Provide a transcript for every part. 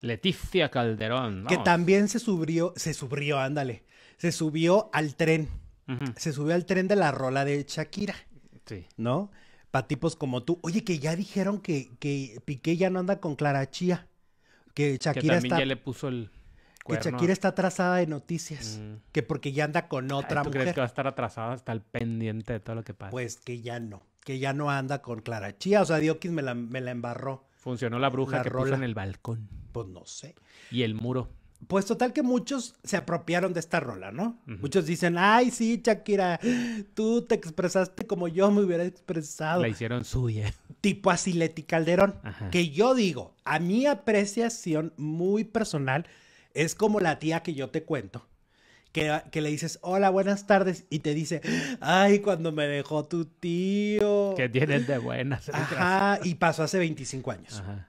Leticia Calderón. Que también se subió, se subió, ándale. Se subió al tren. Se subió al tren de la rola de Shakira. Sí. ¿No? Para tipos como tú. Oye, que ya dijeron que, que Piqué ya no anda con Clara Chía. Que Shakira que está... ya le puso el... Que Shakira está atrasada de noticias. Mm. Que porque ya anda con otra mujer, ¿tú crees que va a estar atrasada hasta el pendiente de todo lo que pasa? Pues que ya no. Que ya no anda con Clara Chía. O sea, Diokis me la, me la embarró. Funcionó la bruja de que rola. puso en el balcón. Pues, no sé. Y el muro. Pues total que muchos se apropiaron de esta rola, ¿no? Muchos dicen, ay, sí, Shakira, tú te expresaste como yo me hubiera expresado. La hicieron suya. Tipo así Calderón, que yo digo, a mi apreciación muy personal, es como la tía que yo te cuento, que, que, le dices, hola, buenas tardes, y te dice, ay, cuando me dejó tu tío. Que tienes de buenas. Ajá, y pasó hace 25 años. Ajá.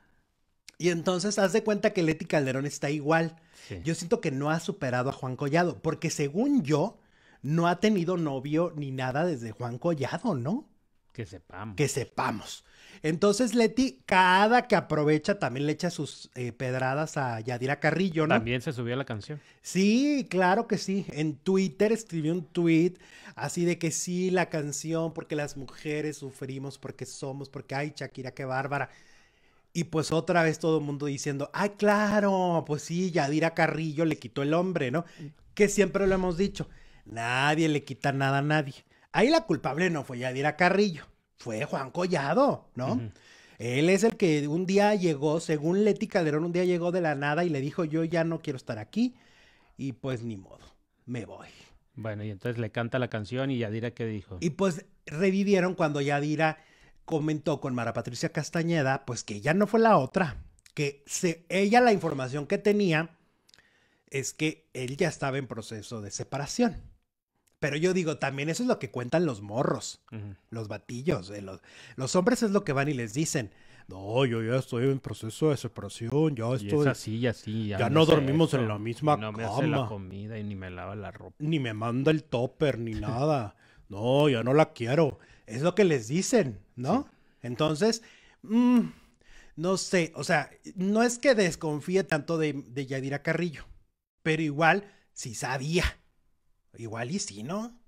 Y entonces haz de cuenta que Leti Calderón está igual. Yo siento que no ha superado a Juan Collado, porque según yo, no ha tenido novio ni nada desde Juan Collado, ¿no? Que sepamos. Que sepamos. Entonces Leti, cada que aprovecha, también le echa sus eh, pedradas a Yadira Carrillo, ¿no? También se subió a la canción. Sí, claro que sí. En Twitter escribió un tweet así de que sí, la canción, porque las mujeres sufrimos, porque somos, porque ay, Shakira, qué bárbara. Y pues otra vez todo el mundo diciendo, ay, claro, pues sí, Yadira Carrillo le quitó el hombre, ¿no? Mm. Que siempre lo hemos dicho, nadie le quita nada a nadie. Ahí la culpable no fue Yadira Carrillo, fue Juan Collado, ¿no? Él es el que un día llegó, según Leti Calderón, un día llegó de la nada y le dijo, yo ya no quiero estar aquí. Y pues ni modo, me voy. Bueno, y entonces le canta la canción y Yadira qué dijo. Y pues revivieron cuando Yadira comentó con Mara Patricia Castañeda, pues que ella no fue la otra, que se, ella la información que tenía es que él ya estaba en proceso de separación. Pero yo digo, también eso es lo que cuentan los morros, los batillos. Eh, los, los, hombres es lo que van y les dicen. No, yo ya estoy en proceso de separación, ya estoy. es así, Ya, no dormimos en la misma No me hace la comida y ni me lava la ropa. Ni me manda el topper, ni nada no, yo no la quiero. Es lo que les dicen, ¿no? Entonces, mm, no sé, o sea, no es que desconfíe tanto de, de Yadira Carrillo, pero igual si sabía. Igual y sí, ¿no?